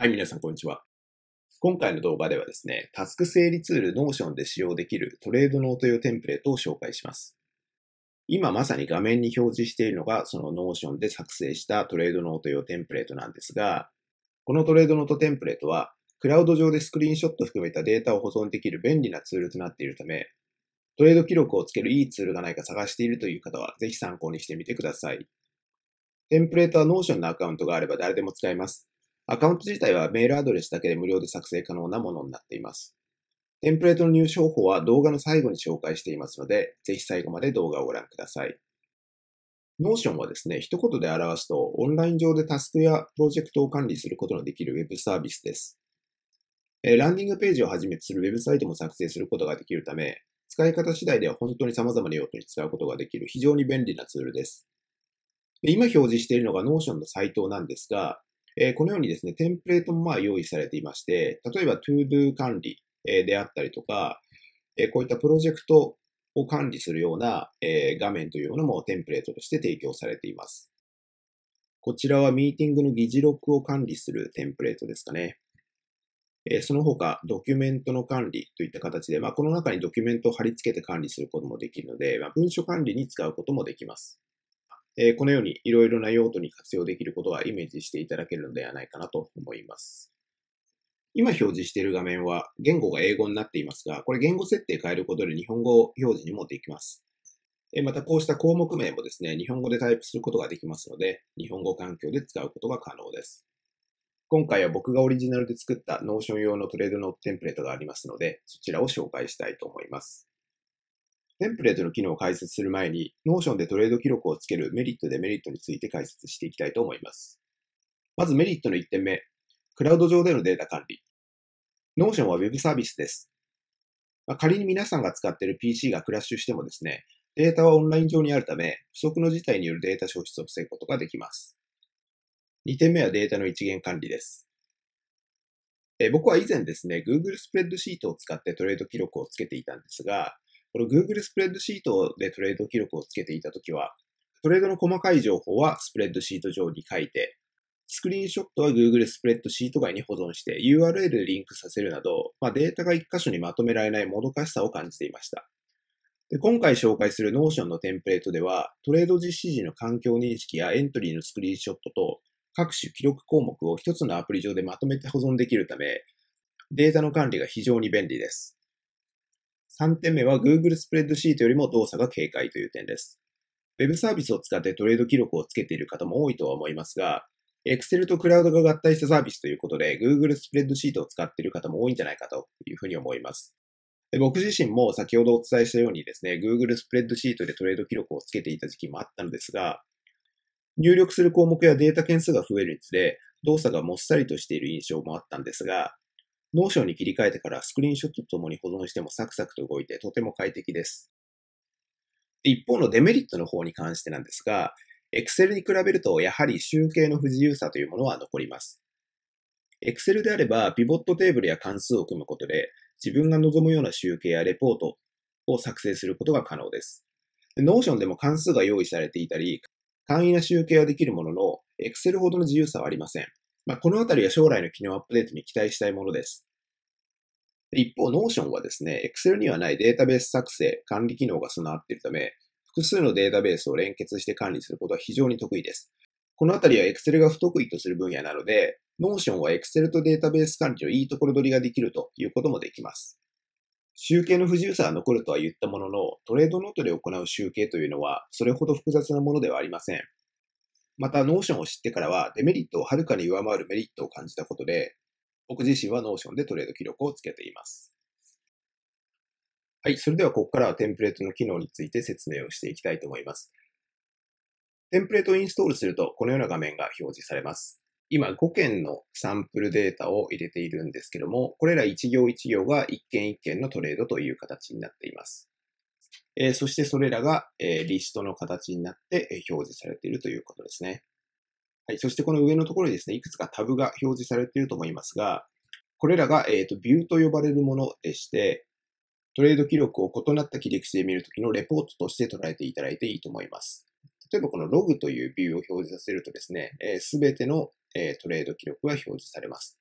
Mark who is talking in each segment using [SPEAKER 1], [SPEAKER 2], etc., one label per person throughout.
[SPEAKER 1] はい、皆さん、こんにちは。今回の動画ではですね、タスク整理ツール Notion で使用できるトレードノート用テンプレートを紹介します。今まさに画面に表示しているのが、その Notion で作成したトレードノート用テンプレートなんですが、このトレードノートテンプレートは、クラウド上でスクリーンショット含めたデータを保存できる便利なツールとなっているため、トレード記録をつけるいいツールがないか探しているという方は、ぜひ参考にしてみてください。テンプレートは Notion のアカウントがあれば誰でも使えます。アカウント自体はメールアドレスだけで無料で作成可能なものになっています。テンプレートの入手方法は動画の最後に紹介していますので、ぜひ最後まで動画をご覧ください。Notion はですね、一言で表すと、オンライン上でタスクやプロジェクトを管理することのできる Web サービスです。ランディングページをはじめとする Web サイトも作成することができるため、使い方次第では本当に様々な用途に使うことができる非常に便利なツールです。今表示しているのが Notion のサイトなんですが、えこのようにですね、テンプレートもまあ用意されていまして、例えば ToDo 管理であったりとか、えこういったプロジェクトを管理するような、え画面というのもテンプレートとして提供されています。こちらはミーティングの議事録を管理するテンプレートですかね。えその他、ドキュメントの管理といった形で、まあ、この中にドキュメントを貼り付けて管理することもできるので、まあ、文書管理に使うこともできます。えー、このようにいろいろな用途に活用できることはイメージしていただけるのではないかなと思います。今表示している画面は言語が英語になっていますが、これ言語設定変えることで日本語を表示にもできます。またこうした項目名もですね、日本語でタイプすることができますので、日本語環境で使うことが可能です。今回は僕がオリジナルで作った Notion 用のトレードのテンプレートがありますので、そちらを紹介したいと思います。テンプレートの機能を解説する前に、Notion でトレード記録をつけるメリット、デメリットについて解説していきたいと思います。まずメリットの1点目、クラウド上でのデータ管理。Notion は Web サービスです。まあ、仮に皆さんが使っている PC がクラッシュしてもですね、データはオンライン上にあるため、不測の事態によるデータ消失を防ぐことができます。2点目はデータの一元管理です。え僕は以前ですね、Google スプレッドシートを使ってトレード記録をつけていたんですが、この Google スプレッドシートでトレード記録をつけていたときは、トレードの細かい情報はスプレッドシート上に書いて、スクリーンショットは Google スプレッドシート外に保存して URL でリンクさせるなど、まあ、データが一箇所にまとめられないもどかしさを感じていました。で今回紹介する Notion のテンプレートでは、トレード実施時の環境認識やエントリーのスクリーンショットと各種記録項目を一つのアプリ上でまとめて保存できるため、データの管理が非常に便利です。3点目は Google スプレッドシートよりも動作が軽快という点です。Web サービスを使ってトレード記録をつけている方も多いとは思いますが、Excel とクラウドが合体したサービスということで、Google スプレッドシートを使っている方も多いんじゃないかというふうに思います。僕自身も先ほどお伝えしたようにですね、Google スプレッドシートでトレード記録をつけていた時期もあったのですが、入力する項目やデータ件数が増えるにつれ、動作がもっさりとしている印象もあったんですが、ノーションに切り替えてからスクリーンショットとともに保存してもサクサクと動いてとても快適です。一方のデメリットの方に関してなんですが、Excel に比べるとやはり集計の不自由さというものは残ります。Excel であればピボットテーブルや関数を組むことで自分が望むような集計やレポートを作成することが可能です。Notion でも関数が用意されていたり、簡易な集計はできるものの、Excel ほどの自由さはありません。まあ、このあたりは将来の機能アップデートに期待したいものです。一方、Notion はですね、Excel にはないデータベース作成、管理機能が備わっているため、複数のデータベースを連結して管理することは非常に得意です。このあたりは Excel が不得意とする分野なので、Notion は Excel とデータベース管理のいいところ取りができるということもできます。集計の不自由さが残るとは言ったものの、トレードノートで行う集計というのは、それほど複雑なものではありません。また、ノーションを知ってからは、デメリットをはるかに上回るメリットを感じたことで、僕自身はノーションでトレード記録をつけています。はい、それではここからはテンプレートの機能について説明をしていきたいと思います。テンプレートをインストールすると、このような画面が表示されます。今5件のサンプルデータを入れているんですけども、これら1行1行が1件1件のトレードという形になっています。えそしてそれらが、えリストの形になって、え表示されているということですね。はい、そしてこの上のところにですね、いくつかタブが表示されていると思いますが、これらが、えーと、ビューと呼ばれるものでして、トレード記録を異なった切り口で見るときのレポートとして捉えていただいていいと思います。例えばこのログというビューを表示させるとですね、す、えー、べ、ての、えー、トレード記録が表示されます。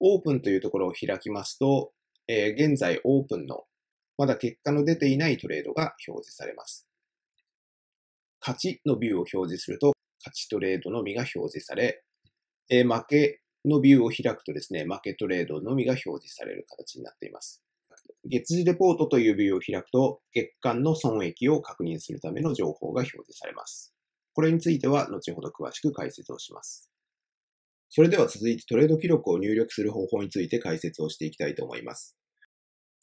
[SPEAKER 1] オープンというところを開きますと、えー、現在オープンのまだ結果の出ていないトレードが表示されます。勝ちのビューを表示すると、勝ちトレードのみが表示され、え負けのビューを開くとですね、負けトレードのみが表示される形になっています。月次レポートというビューを開くと、月間の損益を確認するための情報が表示されます。これについては後ほど詳しく解説をします。それでは続いてトレード記録を入力する方法について解説をしていきたいと思います。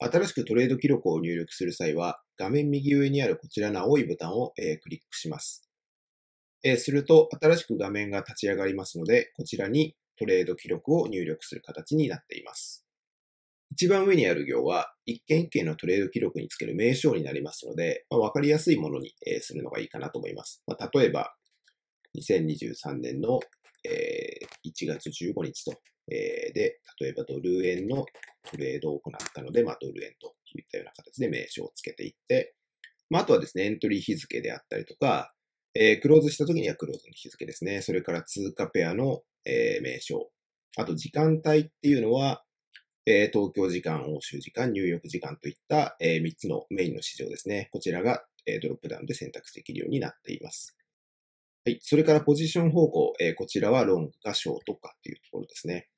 [SPEAKER 1] 新しくトレード記録を入力する際は、画面右上にあるこちらの青いボタンを、クリックします、すると、新しく画面が立ち上がりますので、こちらにトレード記録を入力する形になっています。一番上にある行は、一件一件のトレード記録につける名称になりますので、まあ、かりやすいものに、するのがいいかなと思います。まあ、例えば、2023年の、1月15日とえー、で、例えばドル円のトレードを行ったので、まあ、ドル円といったような形で名称をつけていって、まあ、あとはですね、エントリー日付であったりとか、えー、クローズした時にはクローズの日付ですね。それから通貨ペアの、えー、名称。あと時間帯っていうのは、えー、東京時間、欧州時間、入浴時間といった、えー、3つのメインの市場ですね。こちらが、えー、ドロップダウンで選択できるようになっています。はい。それからポジション方向、えー、こちらはロングかショートかっていうところですね。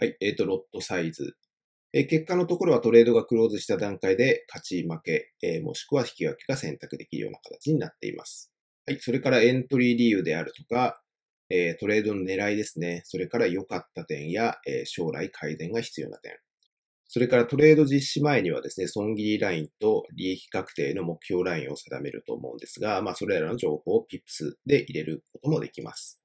[SPEAKER 1] はい、えっ、ー、と、ロットサイズ。えー、結果のところはトレードがクローズした段階で勝ち負け、えー、もしくは引き分けが選択できるような形になっています。はい、それからエントリー理由であるとか、えトレードの狙いですね。それから良かった点や、え将来改善が必要な点。それからトレード実施前にはですね、損切りラインと利益確定の目標ラインを定めると思うんですが、まあそれらの情報を PIPS で入れることもできます。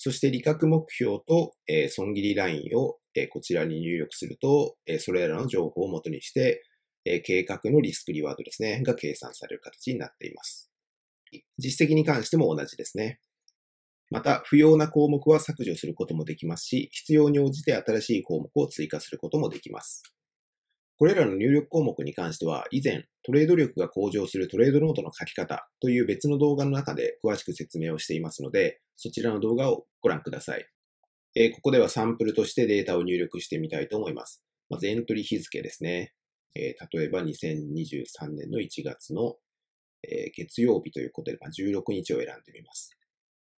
[SPEAKER 1] そして利確目標と、えー、損切りラインを、えー、こちらに入力すると、えー、それらの情報を元にして、えー、計画のリスクリワードですね、が計算される形になっています。実績に関しても同じですね。また、不要な項目は削除することもできますし、必要に応じて新しい項目を追加することもできます。これらの入力項目に関しては、以前、トレード力が向上するトレードノートの書き方という別の動画の中で詳しく説明をしていますので、そちらの動画をご覧ください。えー、ここではサンプルとしてデータを入力してみたいと思います。まずエントリー日付ですね。えー、例えば2023年の1月の、えー、月曜日ということで、まあ、16日を選んでみます。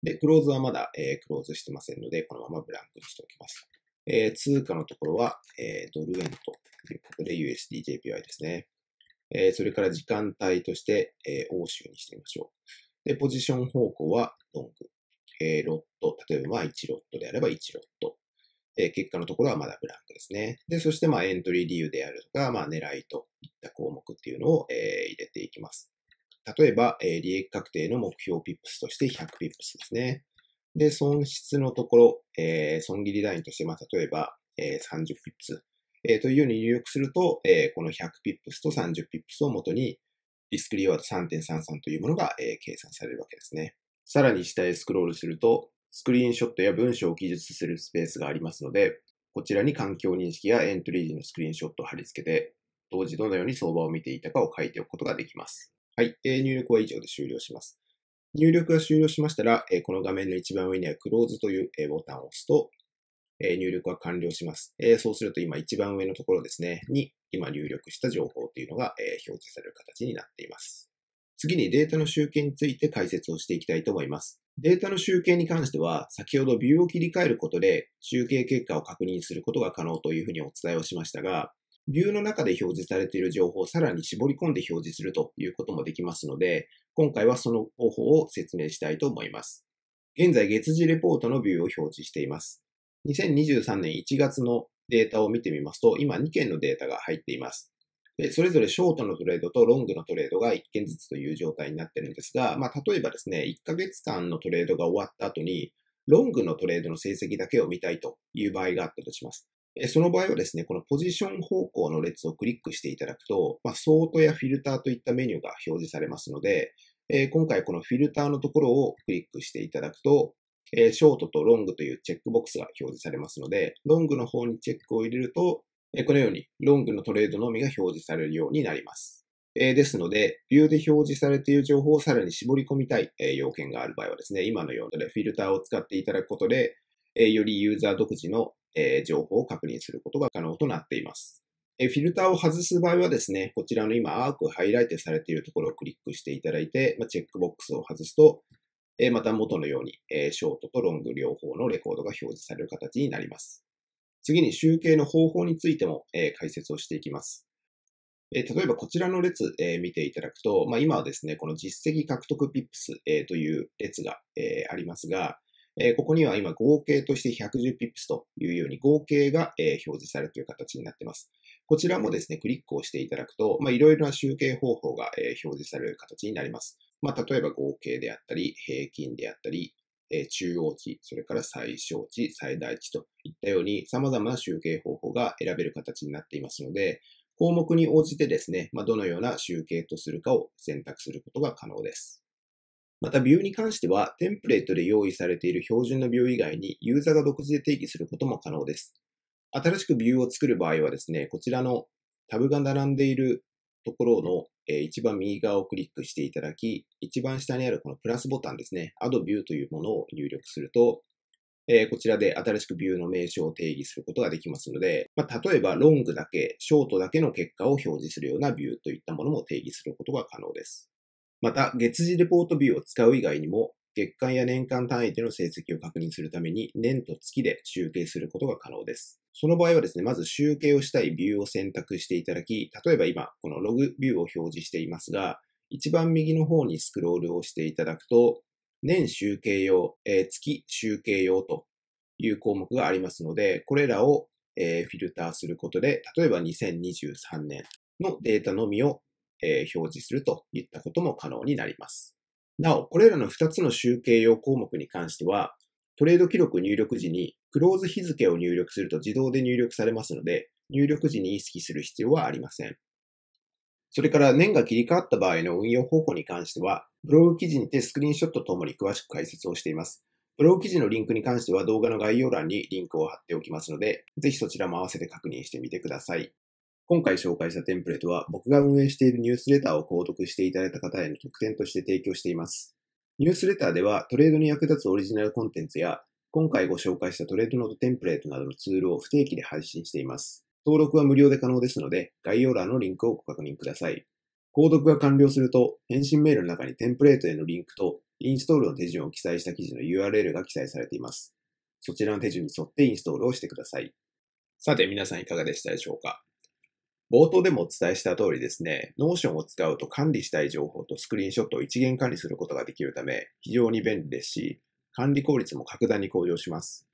[SPEAKER 1] で、クローズはまだ、えー、クローズしてませんので、このままブランクにしておきます。えー、通貨のところは、えー、ドル円ということで USDJPY ですね。えー、それから時間帯として、えー、欧州にしてみましょう。で、ポジション方向はロング。えー、ロット。例えば、まあ、1ロットであれば1ロット。えー、結果のところはまだブランクですね。で、そして、まあ、エントリー理由であるとか、まあ、狙いといった項目っていうのを、えー、入れていきます。例えば、えー、利益確定の目標ピップスとして100ピップスですね。で、損失のところ、えー、損切りラインとして、まあ、例えば、えー、30ピップス、えー、というように入力すると、えー、この100ピップスと30ピップスを元に、リスクリワード3.33というものが、えー、計算されるわけですね。さらに下へスクロールすると、スクリーンショットや文章を記述するスペースがありますので、こちらに環境認識やエントリー時のスクリーンショットを貼り付けて、当時どのように相場を見ていたかを書いておくことができます。はい、えー、入力は以上で終了します。入力が終了しましたら、この画面の一番上にある Close というボタンを押すと、入力は完了します。そうすると今一番上のところですね、に今入力した情報というのが表示される形になっています。次にデータの集計について解説をしていきたいと思います。データの集計に関しては、先ほどビューを切り替えることで集計結果を確認することが可能というふうにお伝えをしましたが、ビューの中で表示されている情報をさらに絞り込んで表示するということもできますので、今回はその方法を説明したいと思います。現在、月次レポートのビューを表示しています。2023年1月のデータを見てみますと、今2件のデータが入っています。でそれぞれショートのトレードとロングのトレードが1件ずつという状態になっているんですが、まあ、例えばですね、1ヶ月間のトレードが終わった後に、ロングのトレードの成績だけを見たいという場合があったとします。その場合はですね、このポジション方向の列をクリックしていただくと、まあ、ソートやフィルターといったメニューが表示されますので、え今回このフィルターのところをクリックしていただくと、えショートとロングというチェックボックスが表示されますので、ロングの方にチェックを入れると、えこのようにロングのトレードのみが表示されるようになります。えですので、ビューで表示されている情報をさらに絞り込みたい、え要件がある場合はですね、今のようなフィルターを使っていただくことで、えよりユーザー独自のえー、情報を確認することが可能となっています。えフィルターを外す場合はですね、こちらの今、アークハイライトされているところをクリックしていただいて、まチェックボックスを外すと、えまた元のように、えショートとロング両方のレコードが表示される形になります。次に集計の方法についても、え解説をしていきます。え例えばこちらの列、え見ていただくと、ま今はですね、この実績獲得ピップス、えという列が、えありますが、えここには今合計として110ピップスというように合計が、え表示されるという形になっています。こちらもですね、クリックをしていただくと、いろいろな集計方法が、え表示される形になります。まあ、例えば合計であったり、平均であったり、え中央値、それから最小値、最大値といったように様々な集計方法が選べる形になっていますので、項目に応じてですね、まあ、どのような集計とするかを選択することが可能です。また、ビューに関しては、テンプレートで用意されている標準のビュー以外に、ユーザーが独自で定義することも可能です。新しくビューを作る場合はですね、こちらのタブが並んでいるところの、一番右側をクリックしていただき、一番下にあるこのプラスボタンですね、Add View というものを入力すると、こちらで新しくビューの名称を定義することができますので、まあ、例えばロングだけ、ショートだけの結果を表示するようなビューといったものも定義することが可能です。また、月次レポートビューを使う以外にも、月間や年間単位での成績を確認するために、年と月で集計することが可能です。その場合はですね、まず集計をしたいビューを選択していただき、例えば今、このログビューを表示していますが、一番右の方にスクロールをしていただくと、年集計用、えー、月集計用という項目がありますので、これらを、えー、フィルターすることで、例えば2023年のデータのみをえ表示するといったことも可能になります。なお、これらの2つの集計用項目に関しては、トレード記録入力時にクローズ日付を入力すると自動で入力されますので、入力時に意識する必要はありません。それから年が切り替わった場合の運用方法に関しては、ブログ記事にてスクリーンショットともに詳しく解説をしています。ブログ記事のリンクに関しては動画の概要欄にリンクを貼っておきますので、ぜひそちらも合わせて確認してみてください。今回紹介したテンプレートは僕が運営しているニュースレターを購読していただいた方への特典として提供しています。ニュースレターではトレードに役立つオリジナルコンテンツや今回ご紹介したトレードノートテンプレートなどのツールを不定期で配信しています。登録は無料で可能ですので、概要欄のリンクをご確認ください。購読が完了すると、返信メールの中にテンプレートへのリンクと、インストールの手順を記載した記事の URL が記載されています。そちらの手順に沿ってインストールをしてください。さて、皆さんいかがでしたでしょうか冒頭でもお伝えした通りですね、Notion を使うと管理したい情報とスクリーンショットを一元管理することができるため、非常に便利ですし、管理効率も格段に向上します。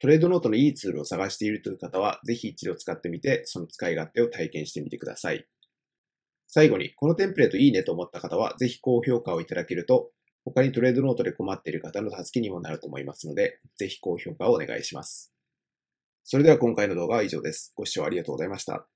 [SPEAKER 1] トレードノートのいいツールを探しているという方は、ぜひ一度使ってみて、その使い勝手を体験してみてください。最後に、このテンプレートいいねと思った方は、ぜひ高評価をいただけると、他にトレードノートで困っている方の助けにもなると思いますので、ぜひ高評価をお願いします。それでは今回の動画は以上です。ご視聴ありがとうございました。